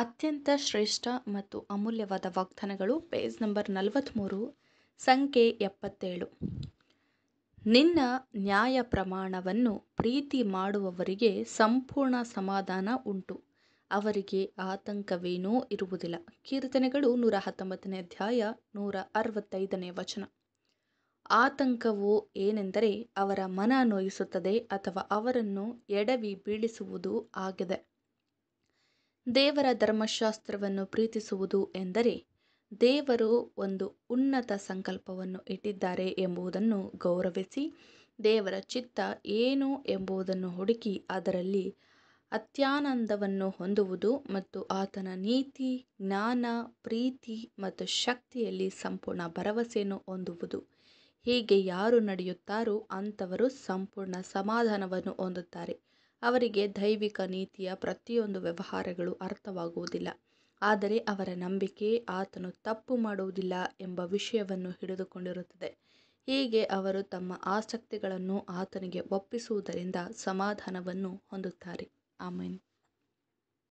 ಅತ್ಯಂತ ಶ್ರೇಷ್ಠ ಮತ್ತು ಅಮೂಲ್ಯವಾದ ವಾಗ್ದಾನಗಳು ಪೇಜ್ ನಂಬರ್ ನಲವತ್ತ್ಮೂರು ಸಂಖ್ಯೆ ಎಪ್ಪತ್ತೇಳು ನಿನ್ನ ನ್ಯಾಯ ಪ್ರಮಾಣವನ್ನು ಪ್ರೀತಿ ಮಾಡುವವರಿಗೆ ಸಂಪೂರ್ಣ ಸಮಾಧಾನ ಉಂಟು ಅವರಿಗೆ ಆತಂಕವೇನೂ ಇರುವುದಿಲ್ಲ ಕೀರ್ತನೆಗಳು ನೂರ ಹತ್ತೊಂಬತ್ತನೇ ಅಧ್ಯಾಯ ನೂರ ಅರವತ್ತೈದನೇ ವಚನ ಆತಂಕವು ಏನೆಂದರೆ ಅವರ ಮನ ನೋಯಿಸುತ್ತದೆ ಅಥವಾ ಅವರನ್ನು ಎಡವಿ ಬೀಳಿಸುವುದು ಆಗಿದೆ ದೇವರ ಧರ್ಮಶಾಸ್ತ್ರವನ್ನು ಪ್ರೀತಿಸುವುದು ಎಂದರೆ ದೇವರು ಒಂದು ಉನ್ನತ ಸಂಕಲ್ಪವನ್ನು ಇಟ್ಟಿದ್ದಾರೆ ಎಂಬುದನ್ನು ಗೌರವಿಸಿ ದೇವರ ಚಿತ್ತ ಏನು ಎಂಬುದನ್ನು ಹುಡುಕಿ ಅದರಲ್ಲಿ ಅತ್ಯಾನಂದವನ್ನು ಹೊಂದುವುದು ಮತ್ತು ಆತನ ನೀತಿ ಜ್ಞಾನ ಪ್ರೀತಿ ಮತ್ತು ಶಕ್ತಿಯಲ್ಲಿ ಸಂಪೂರ್ಣ ಭರವಸೆಯನ್ನು ಹೊಂದುವುದು ಹೀಗೆ ಯಾರು ನಡೆಯುತ್ತಾರೋ ಅಂಥವರು ಸಂಪೂರ್ಣ ಸಮಾಧಾನವನ್ನು ಹೊಂದುತ್ತಾರೆ ಅವರಿಗೆ ದೈವಿಕ ನೀತಿಯ ಪ್ರತಿಯೊಂದು ವ್ಯವಹಾರಗಳು ಅರ್ಥವಾಗುವುದಿಲ್ಲ ಆದರೆ ಅವರ ನಂಬಿಕೆ ಆತನು ತಪ್ಪು ಮಾಡುವುದಿಲ್ಲ ಎಂಬ ವಿಷಯವನ್ನು ಹಿಡಿದುಕೊಂಡಿರುತ್ತದೆ ಹೀಗೆ ಅವರು ತಮ್ಮ ಆಸಕ್ತಿಗಳನ್ನು ಆತನಿಗೆ ಒಪ್ಪಿಸುವುದರಿಂದ ಸಮಾಧಾನವನ್ನು ಹೊಂದುತ್ತಾರೆ ಆಮೇನ್